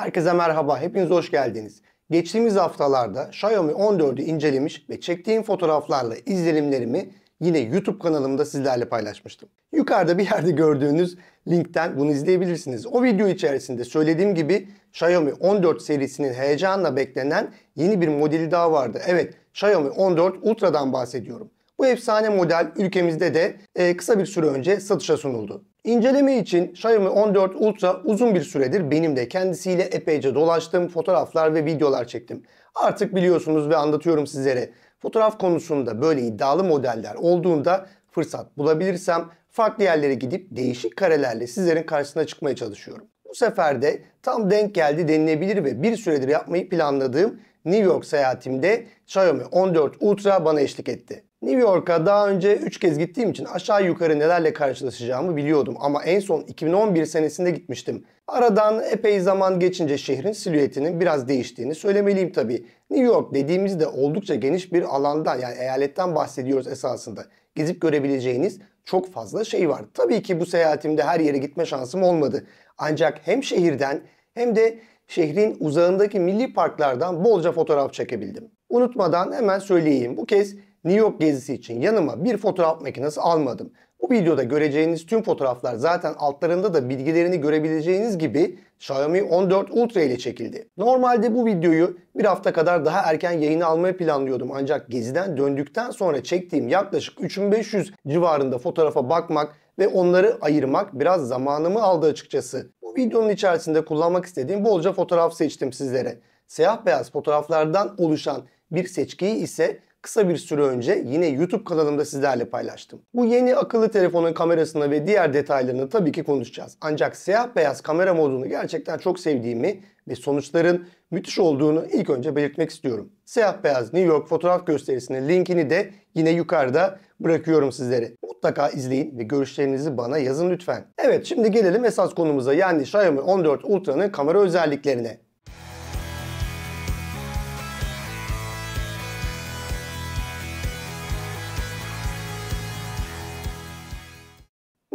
Herkese merhaba, hepiniz hoş geldiniz. Geçtiğimiz haftalarda Xiaomi 14'ü incelemiş ve çektiğim fotoğraflarla izlenimlerimi yine YouTube kanalımda sizlerle paylaşmıştım. Yukarıda bir yerde gördüğünüz linkten bunu izleyebilirsiniz. O video içerisinde söylediğim gibi Xiaomi 14 serisinin heyecanla beklenen yeni bir modeli daha vardı. Evet, Xiaomi 14 Ultra'dan bahsediyorum. Bu efsane model ülkemizde de e, kısa bir süre önce satışa sunuldu. İnceleme için Xiaomi 14 Ultra uzun bir süredir benim de kendisiyle epeyce dolaştığım fotoğraflar ve videolar çektim. Artık biliyorsunuz ve anlatıyorum sizlere. Fotoğraf konusunda böyle iddialı modeller olduğunda fırsat bulabilirsem farklı yerlere gidip değişik karelerle sizlerin karşısına çıkmaya çalışıyorum. Bu sefer de tam denk geldi denilebilir ve bir süredir yapmayı planladığım New York seyahatimde Xiaomi 14 Ultra bana eşlik etti. New York'a daha önce 3 kez gittiğim için aşağı yukarı nelerle karşılaşacağımı biliyordum ama en son 2011 senesinde gitmiştim. Aradan epey zaman geçince şehrin silüetinin biraz değiştiğini söylemeliyim tabi. New York dediğimizde oldukça geniş bir alanda yani eyaletten bahsediyoruz esasında. Gezip görebileceğiniz çok fazla şey var. Tabii ki bu seyahatimde her yere gitme şansım olmadı. Ancak hem şehirden hem de şehrin uzağındaki milli parklardan bolca fotoğraf çekebildim. Unutmadan hemen söyleyeyim. Bu kez New York gezisi için yanıma bir fotoğraf makinesi almadım. Bu videoda göreceğiniz tüm fotoğraflar zaten altlarında da bilgilerini görebileceğiniz gibi Xiaomi 14 Ultra ile çekildi. Normalde bu videoyu bir hafta kadar daha erken yayına almayı planlıyordum ancak geziden döndükten sonra çektiğim yaklaşık 3500 civarında fotoğrafa bakmak ve onları ayırmak biraz zamanımı aldı açıkçası. Bu videonun içerisinde kullanmak istediğim bolca fotoğraf seçtim sizlere. Siyah beyaz fotoğraflardan oluşan bir seçkiyi ise kısa bir süre önce yine YouTube kanalımda sizlerle paylaştım. Bu yeni akıllı telefonun kamerasını ve diğer detaylarını tabii ki konuşacağız. Ancak siyah beyaz kamera modunu gerçekten çok sevdiğimi ve sonuçların müthiş olduğunu ilk önce belirtmek istiyorum. Siyah beyaz New York fotoğraf gösterisinin linkini de yine yukarıda bırakıyorum sizlere. Mutlaka izleyin ve görüşlerinizi bana yazın lütfen. Evet şimdi gelelim esas konumuza yani Xiaomi 14 Ultra'nın kamera özelliklerine.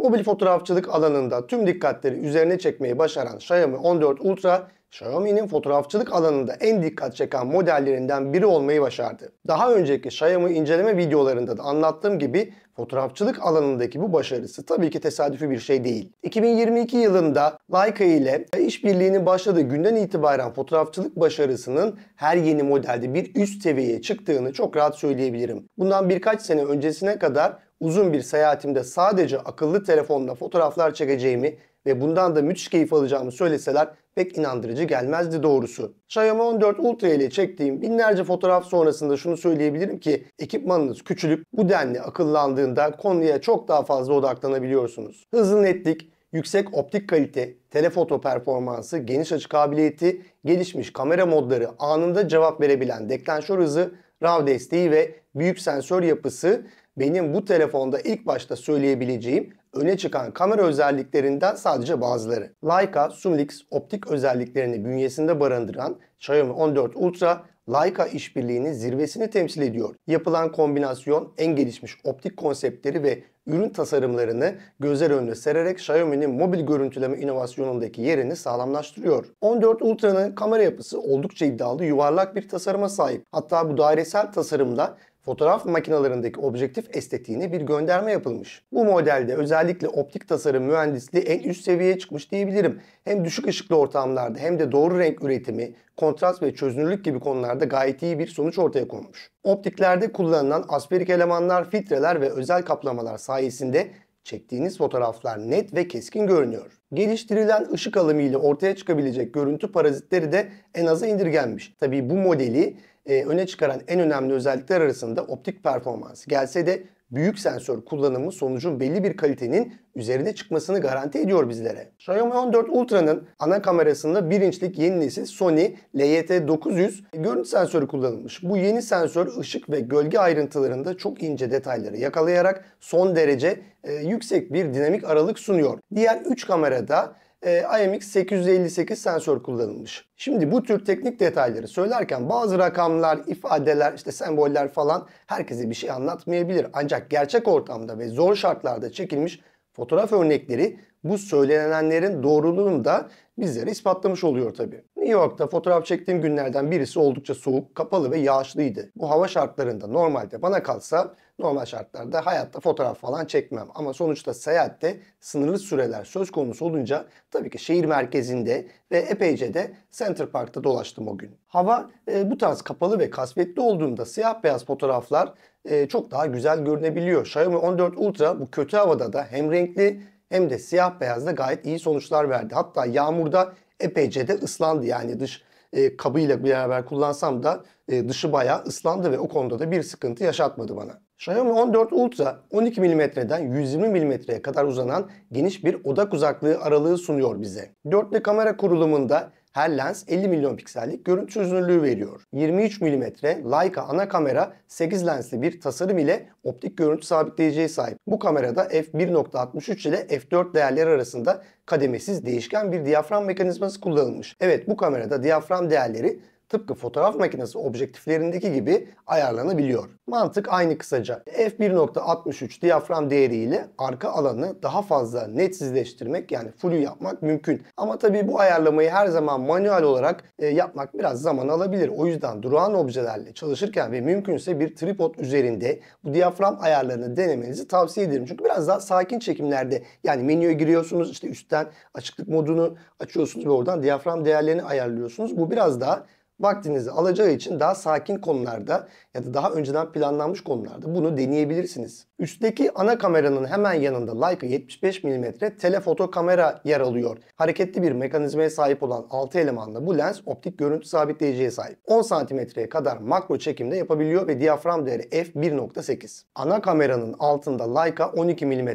Mobil fotoğrafçılık alanında tüm dikkatleri üzerine çekmeyi başaran Xiaomi 14 Ultra, Xiaomi'nin fotoğrafçılık alanında en dikkat çeken modellerinden biri olmayı başardı. Daha önceki Xiaomi inceleme videolarında da anlattığım gibi fotoğrafçılık alanındaki bu başarısı tabii ki tesadüfi bir şey değil. 2022 yılında Leica ile işbirliğinin başladığı günden itibaren fotoğrafçılık başarısının her yeni modelde bir üst seviyeye çıktığını çok rahat söyleyebilirim. Bundan birkaç sene öncesine kadar uzun bir seyahatimde sadece akıllı telefonla fotoğraflar çekeceğimi ve bundan da müthiş keyif alacağımı söyleseler pek inandırıcı gelmezdi doğrusu. Xiaomi 14 Ultra ile çektiğim binlerce fotoğraf sonrasında şunu söyleyebilirim ki ekipmanınız küçülüp bu denli akıllandığında konuya çok daha fazla odaklanabiliyorsunuz. Hızlı netlik, yüksek optik kalite, telefoto performansı, geniş açı kabiliyeti, gelişmiş kamera modları, anında cevap verebilen deklanşör hızı, RAW desteği ve büyük sensör yapısı benim bu telefonda ilk başta söyleyebileceğim öne çıkan kamera özelliklerinden sadece bazıları. Leica Sumlix optik özelliklerini bünyesinde barındıran Xiaomi 14 Ultra Leica işbirliğinin zirvesini temsil ediyor. Yapılan kombinasyon en gelişmiş optik konseptleri ve ürün tasarımlarını gözler önüne sererek Xiaomi'nin mobil görüntüleme inovasyonundaki yerini sağlamlaştırıyor. 14 Ultra'nın kamera yapısı oldukça iddialı yuvarlak bir tasarıma sahip. Hatta bu dairesel tasarımla fotoğraf makinalarındaki objektif estetiğine bir gönderme yapılmış. Bu modelde özellikle optik tasarım mühendisliği en üst seviyeye çıkmış diyebilirim. Hem düşük ışıklı ortamlarda hem de doğru renk üretimi, kontrast ve çözünürlük gibi konularda gayet iyi bir sonuç ortaya konmuş. Optiklerde kullanılan asperik elemanlar, filtreler ve özel kaplamalar sayesinde çektiğiniz fotoğraflar net ve keskin görünüyor. Geliştirilen ışık alımı ile ortaya çıkabilecek görüntü parazitleri de en aza indirgenmiş. Tabii bu modeli e, öne çıkaran en önemli özellikler arasında optik performans gelse de büyük sensör kullanımı sonucun belli bir kalitenin üzerine çıkmasını garanti ediyor bizlere. Xiaomi 14 Ultra'nın ana kamerasında 1 inçlik yeni nesil Sony LYT900 görüntü sensörü kullanılmış. Bu yeni sensör ışık ve gölge ayrıntılarında çok ince detayları yakalayarak son derece e, yüksek bir dinamik aralık sunuyor. Diğer 3 kamerada e, IMX858 sensör kullanılmış. Şimdi bu tür teknik detayları söylerken bazı rakamlar, ifadeler, işte semboller falan herkese bir şey anlatmayabilir. Ancak gerçek ortamda ve zor şartlarda çekilmiş fotoğraf örnekleri bu söylenenlerin doğruluğunu da bizlere ispatlamış oluyor tabii. New York'ta fotoğraf çektiğim günlerden birisi oldukça soğuk, kapalı ve yağışlıydı. Bu hava şartlarında normalde bana kalsa normal şartlarda hayatta fotoğraf falan çekmem. Ama sonuçta seyahatte sınırlı süreler söz konusu olunca tabii ki şehir merkezinde ve epeyce de Center Park'ta dolaştım o gün. Hava e, bu tarz kapalı ve kasvetli olduğunda siyah beyaz fotoğraflar e, çok daha güzel görünebiliyor. Xiaomi 14 Ultra bu kötü havada da hem renkli hem de siyah beyazda gayet iyi sonuçlar verdi. Hatta yağmurda epeyce de ıslandı. Yani dış e, kabıyla beraber kullansam da e, dışı bayağı ıslandı ve o konuda da bir sıkıntı yaşatmadı bana. Xiaomi 14 Ultra 12 mm'den 120 mm'ye kadar uzanan geniş bir odak uzaklığı aralığı sunuyor bize. Dörtlü kamera kurulumunda her lens 50 milyon piksellik görüntü çözünürlüğü veriyor. 23 mm Leica ana kamera 8 lensli bir tasarım ile optik görüntü sabitleyeceği sahip. Bu kamerada f1.63 ile f4 değerleri arasında kademesiz değişken bir diyafram mekanizması kullanılmış. Evet bu kamerada diyafram değerleri tıpkı fotoğraf makinesi objektiflerindeki gibi ayarlanabiliyor. Mantık aynı kısaca. F1.63 diyafram değeriyle arka alanı daha fazla netsizleştirmek yani flu yapmak mümkün. Ama tabi bu ayarlamayı her zaman manuel olarak e, yapmak biraz zaman alabilir. O yüzden durağan objelerle çalışırken ve mümkünse bir tripod üzerinde bu diyafram ayarlarını denemenizi tavsiye ederim. Çünkü biraz daha sakin çekimlerde yani menüye giriyorsunuz işte üstten açıklık modunu açıyorsunuz ve oradan diyafram değerlerini ayarlıyorsunuz. Bu biraz daha vaktinizi alacağı için daha sakin konularda ya da daha önceden planlanmış konularda bunu deneyebilirsiniz. Üstteki ana kameranın hemen yanında Leica 75 mm telefoto kamera yer alıyor. Hareketli bir mekanizmaya sahip olan 6 elemanlı bu lens optik görüntü sabitleyiciye sahip. 10 santimetreye kadar makro çekimde yapabiliyor ve diyafram değeri f1.8. Ana kameranın altında Leica 12 mm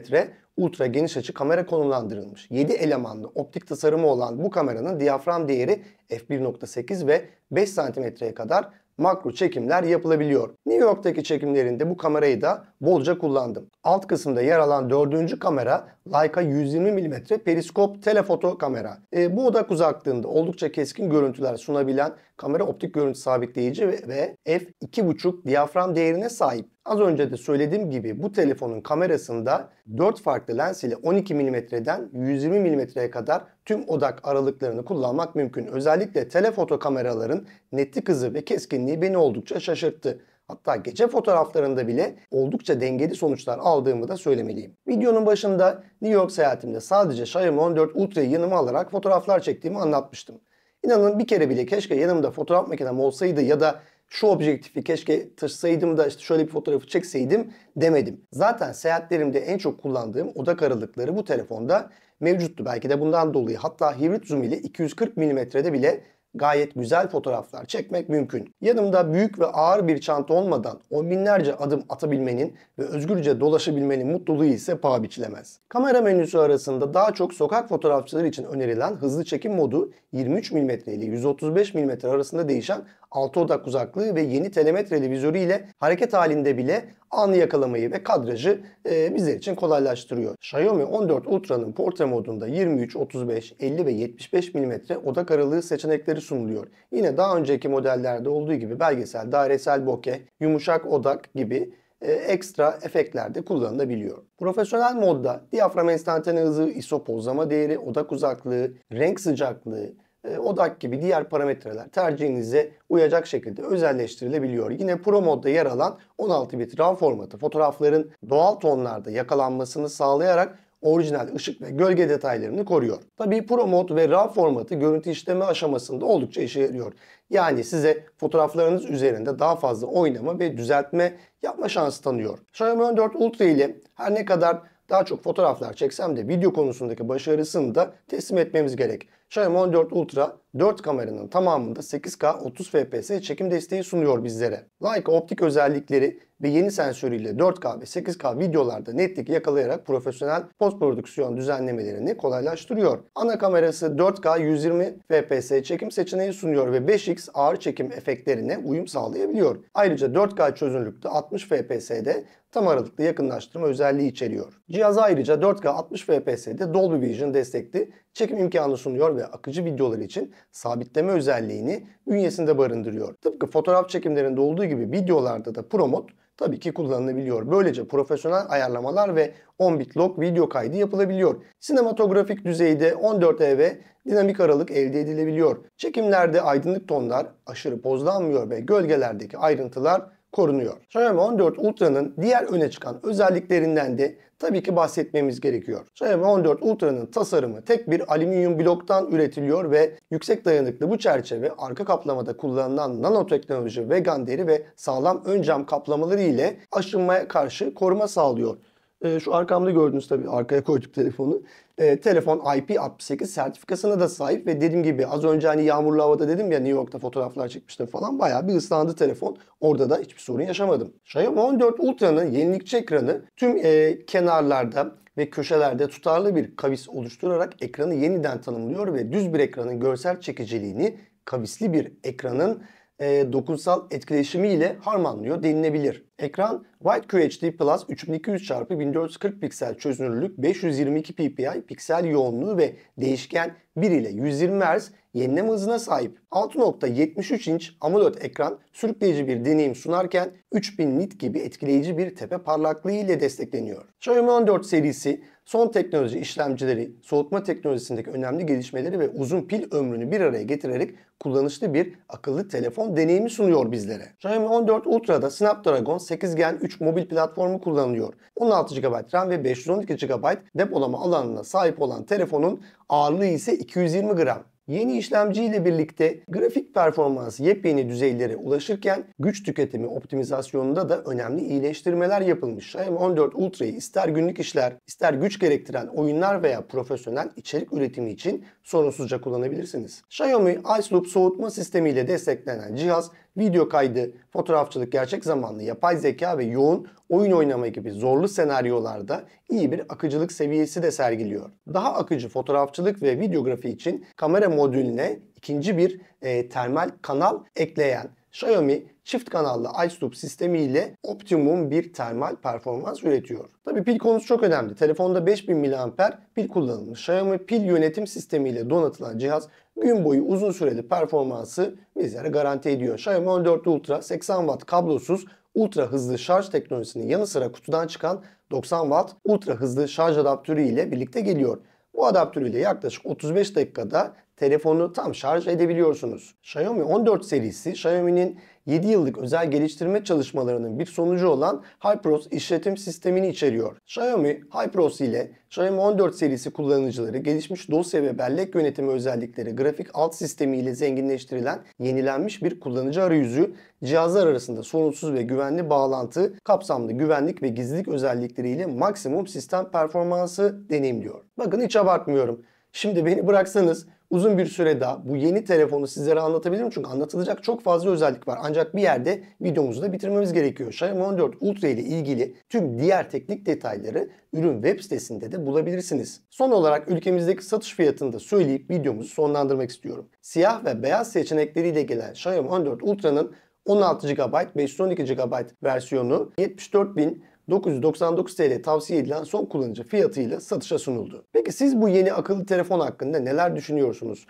ultra geniş açı kamera konumlandırılmış. 7 elemanlı optik tasarımı olan bu kameranın diyafram değeri f1.8 ve 5 santimetreye kadar makro çekimler yapılabiliyor. New York'taki çekimlerinde bu kamerayı da bolca kullandım. Alt kısımda yer alan dördüncü kamera Leica 120 mm periskop telefoto kamera. E, bu odak uzaklığında oldukça keskin görüntüler sunabilen kamera optik görüntü sabitleyici ve, ve f2.5 diyafram değerine sahip. Az önce de söylediğim gibi bu telefonun kamerasında 4 farklı lens ile 12 mm'den 120 mm'ye kadar tüm odak aralıklarını kullanmak mümkün. Özellikle telefoto kameraların netlik hızı ve keskinliği beni oldukça şaşırttı. Hatta gece fotoğraflarında bile oldukça dengeli sonuçlar aldığımı da söylemeliyim. Videonun başında New York seyahatimde sadece Xiaomi 14 Ultra'yı yanıma alarak fotoğraflar çektiğimi anlatmıştım. İnanın bir kere bile keşke yanımda fotoğraf makinem olsaydı ya da şu objektifi keşke taşısaydım da işte şöyle bir fotoğrafı çekseydim demedim. Zaten seyahatlerimde en çok kullandığım odak aralıkları bu telefonda mevcuttu. Belki de bundan dolayı hatta hibrit zoom ile 240 mm'de bile gayet güzel fotoğraflar çekmek mümkün. Yanımda büyük ve ağır bir çanta olmadan on binlerce adım atabilmenin ve özgürce dolaşabilmenin mutluluğu ise paha biçilemez. Kamera menüsü arasında daha çok sokak fotoğrafçıları için önerilen hızlı çekim modu 23 mm ile 135 mm arasında değişen 6 odak uzaklığı ve yeni telemetreli vizörü ile hareket halinde bile anı yakalamayı ve kadrajı e, bizler için kolaylaştırıyor. Xiaomi 14 Ultra'nın portre modunda 23, 35, 50 ve 75 mm odak aralığı seçenekleri sunuluyor. Yine daha önceki modellerde olduğu gibi belgesel, dairesel bokeh, yumuşak odak gibi e, ekstra efektlerde kullanılabiliyor. Profesyonel modda diyafram enstantane hızı, ISO pozlama değeri, odak uzaklığı, renk sıcaklığı, e, odak gibi diğer parametreler tercihinize uyacak şekilde özelleştirilebiliyor. Yine Pro modda yer alan 16 bit RAM formatı fotoğrafların doğal tonlarda yakalanmasını sağlayarak orijinal ışık ve gölge detaylarını koruyor. Tabi Pro Mod ve RAW formatı görüntü işleme aşamasında oldukça işe yarıyor. Yani size fotoğraflarınız üzerinde daha fazla oynama ve düzeltme yapma şansı tanıyor. Xiaomi 14 Ultra ile her ne kadar daha çok fotoğraflar çeksem de video konusundaki başarısını da teslim etmemiz gerek. Xiaomi 14 Ultra 4 kameranın tamamında 8K 30 FPS çekim desteği sunuyor bizlere. Leica optik özellikleri ve yeni sensörüyle 4K ve 8K videolarda netlik yakalayarak profesyonel post prodüksiyon düzenlemelerini kolaylaştırıyor. Ana kamerası 4K 120 FPS çekim seçeneği sunuyor ve 5X ağır çekim efektlerine uyum sağlayabiliyor. Ayrıca 4K çözünürlükte 60 FPS'de tam aralıklı yakınlaştırma özelliği içeriyor. Cihaz ayrıca 4K 60 FPS'de Dolby Vision destekli çekim imkanı sunuyor ve akıcı videolar için sabitleme özelliğini bünyesinde barındırıyor. Tıpkı fotoğraf çekimlerinde olduğu gibi videolarda da Pro ProMod tabii ki kullanılabiliyor. Böylece profesyonel ayarlamalar ve 10 bit log video kaydı yapılabiliyor. Sinematografik düzeyde 14 ev dinamik aralık elde edilebiliyor. Çekimlerde aydınlık tonlar aşırı pozlanmıyor ve gölgelerdeki ayrıntılar korunuyor. Xiaomi 14 Ultra'nın diğer öne çıkan özelliklerinden de tabii ki bahsetmemiz gerekiyor. Xiaomi 14 Ultra'nın tasarımı tek bir alüminyum bloktan üretiliyor ve yüksek dayanıklı bu çerçeve arka kaplamada kullanılan nanoteknoloji, vegan deri ve sağlam ön cam kaplamaları ile aşınmaya karşı koruma sağlıyor. E, şu arkamda gördüğünüz tabii arkaya koyduk telefonu. E, telefon IP68 sertifikasına da sahip ve dediğim gibi az önce hani yağmurlu havada dedim ya New York'ta fotoğraflar çekmiştim falan. Bayağı bir ıslandı telefon. Orada da hiçbir sorun yaşamadım. Xiaomi 14 Ultra'nın yenilikçi ekranı tüm e, kenarlarda ve köşelerde tutarlı bir kavis oluşturarak ekranı yeniden tanımlıyor ve düz bir ekranın görsel çekiciliğini kavisli bir ekranın e, dokunsal etkileşimi ile harmanlıyor denilebilir. Ekran White QHD Plus 3200 x 1440 piksel çözünürlük 522 ppi piksel yoğunluğu ve değişken 1 ile 120 Hz yenileme hızına sahip. 6.73 inç AMOLED ekran sürükleyici bir deneyim sunarken 3000 nit gibi etkileyici bir tepe parlaklığı ile destekleniyor. Xiaomi 14 serisi son teknoloji işlemcileri, soğutma teknolojisindeki önemli gelişmeleri ve uzun pil ömrünü bir araya getirerek kullanışlı bir akıllı telefon deneyimi sunuyor bizlere. Xiaomi 14 Ultra'da Snapdragon 8 Gen 3 mobil platformu kullanılıyor. 16 GB RAM ve 512 GB depolama alanına sahip olan telefonun ağırlığı ise 220 gram. Yeni işlemci ile birlikte grafik performansı yepyeni düzeylere ulaşırken güç tüketimi optimizasyonunda da önemli iyileştirmeler yapılmış. Xiaomi 14 Ultra'yı ister günlük işler, ister güç gerektiren oyunlar veya profesyonel içerik üretimi için sorunsuzca kullanabilirsiniz. Xiaomi Ice Loop soğutma sistemiyle desteklenen cihaz Video kaydı, fotoğrafçılık gerçek zamanlı, yapay zeka ve yoğun oyun oynama gibi zorlu senaryolarda iyi bir akıcılık seviyesi de sergiliyor. Daha akıcı fotoğrafçılık ve videografi için kamera modülüne ikinci bir e, termal kanal ekleyen Xiaomi çift kanallı iStop ile optimum bir termal performans üretiyor. Tabii pil konusu çok önemli. Telefonda 5000 mAh pil kullanılmış. Xiaomi pil yönetim sistemi ile donatılan cihaz gün boyu uzun süreli performansı bizlere garanti ediyor. Xiaomi 14 Ultra 80 Watt kablosuz ultra hızlı şarj teknolojisinin yanı sıra kutudan çıkan 90 Watt ultra hızlı şarj adaptörü ile birlikte geliyor. Bu adaptörüyle yaklaşık 35 dakikada telefonu tam şarj edebiliyorsunuz. Xiaomi 14 serisi Xiaomi'nin 7 yıllık özel geliştirme çalışmalarının bir sonucu olan HyperOS işletim sistemini içeriyor. Xiaomi HyperOS ile Xiaomi 14 serisi kullanıcıları gelişmiş dosya ve bellek yönetimi özellikleri grafik alt sistemi ile zenginleştirilen yenilenmiş bir kullanıcı arayüzü, cihazlar arasında sorunsuz ve güvenli bağlantı, kapsamlı güvenlik ve gizlilik özellikleriyle maksimum sistem performansı deneyimliyor. Bakın hiç abartmıyorum. Şimdi beni bıraksanız uzun bir süre daha bu yeni telefonu sizlere anlatabilirim. Çünkü anlatılacak çok fazla özellik var. Ancak bir yerde videomuzu da bitirmemiz gerekiyor. Xiaomi 14 Ultra ile ilgili tüm diğer teknik detayları ürün web sitesinde de bulabilirsiniz. Son olarak ülkemizdeki satış fiyatını da söyleyip videomuzu sonlandırmak istiyorum. Siyah ve beyaz seçenekleriyle gelen Xiaomi 14 Ultra'nın 16 GB 512 GB versiyonu 74.000 999 TL tavsiye edilen son kullanıcı fiyatıyla satışa sunuldu. Peki siz bu yeni akıllı telefon hakkında neler düşünüyorsunuz?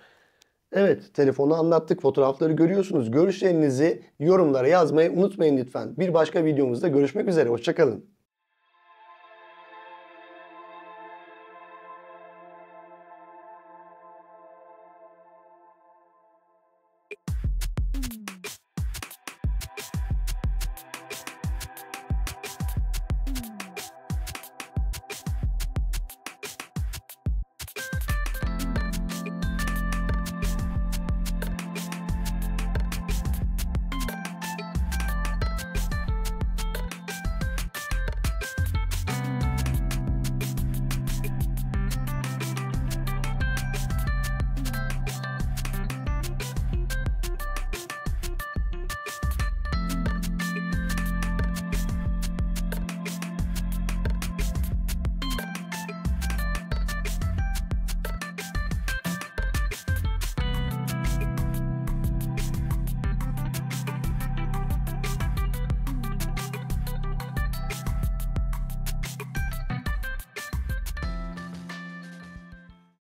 Evet, telefonu anlattık, fotoğrafları görüyorsunuz. Görüşlerinizi yorumlara yazmayı unutmayın lütfen. Bir başka videomuzda görüşmek üzere, hoşçakalın.